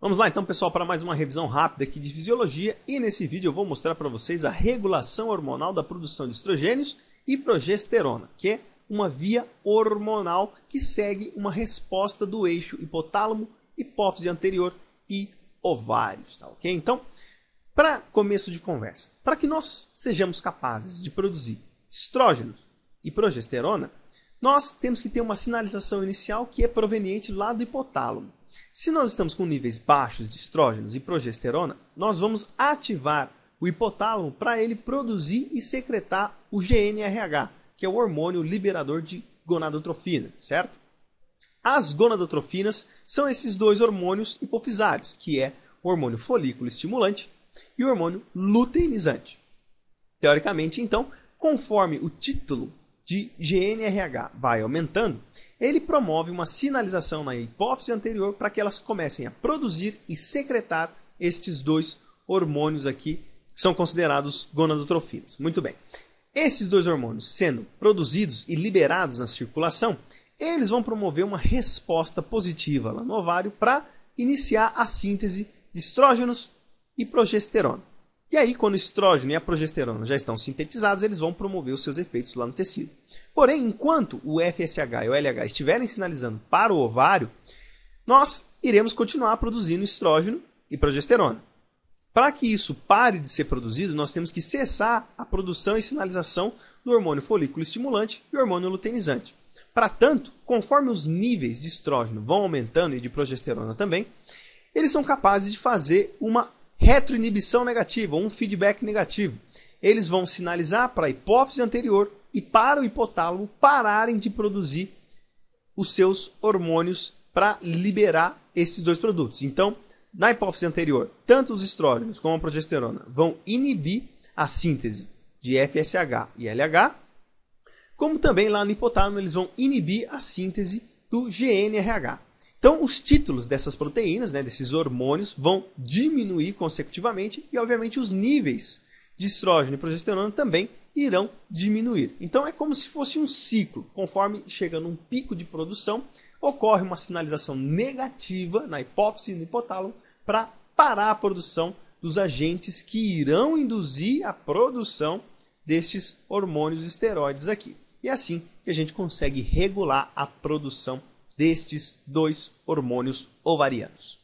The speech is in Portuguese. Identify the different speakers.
Speaker 1: Vamos lá então pessoal para mais uma revisão rápida aqui de fisiologia e nesse vídeo eu vou mostrar para vocês a regulação hormonal da produção de estrogênios e progesterona, que é uma via hormonal que segue uma resposta do eixo hipotálamo, hipófise anterior e ovários, tá ok? Então, para começo de conversa, para que nós sejamos capazes de produzir estrógenos e progesterona, nós temos que ter uma sinalização inicial que é proveniente lá do hipotálamo. Se nós estamos com níveis baixos de estrógenos e progesterona, nós vamos ativar o hipotálamo para ele produzir e secretar o GNRH, que é o hormônio liberador de gonadotrofina, certo? As gonadotrofinas são esses dois hormônios hipofisários, que é o hormônio folículo estimulante e o hormônio luteinizante. Teoricamente, então, conforme o título de GNRH vai aumentando, ele promove uma sinalização na hipófise anterior para que elas comecem a produzir e secretar estes dois hormônios aqui, que são considerados gonadotrofinas. Muito bem. Esses dois hormônios sendo produzidos e liberados na circulação, eles vão promover uma resposta positiva lá no ovário para iniciar a síntese de estrógenos e progesterona. E aí, quando o estrógeno e a progesterona já estão sintetizados, eles vão promover os seus efeitos lá no tecido. Porém, enquanto o FSH e o LH estiverem sinalizando para o ovário, nós iremos continuar produzindo estrógeno e progesterona. Para que isso pare de ser produzido, nós temos que cessar a produção e sinalização do hormônio folículo estimulante e hormônio luteinizante. Para tanto, conforme os níveis de estrógeno vão aumentando e de progesterona também, eles são capazes de fazer uma retroinibição negativa, um feedback negativo. Eles vão sinalizar para a hipófise anterior e para o hipotálamo pararem de produzir os seus hormônios para liberar esses dois produtos. Então, na hipófise anterior, tanto os estrógenos como a progesterona vão inibir a síntese de FSH e LH, como também lá no hipotálamo eles vão inibir a síntese do GNRH. Então, os títulos dessas proteínas, né, desses hormônios, vão diminuir consecutivamente e, obviamente, os níveis de estrógeno e progesterona também irão diminuir. Então, é como se fosse um ciclo. Conforme chegando um pico de produção, ocorre uma sinalização negativa na hipófise e no hipotálamo para parar a produção dos agentes que irão induzir a produção destes hormônios esteroides aqui. E é assim que a gente consegue regular a produção destes dois hormônios ovarianos.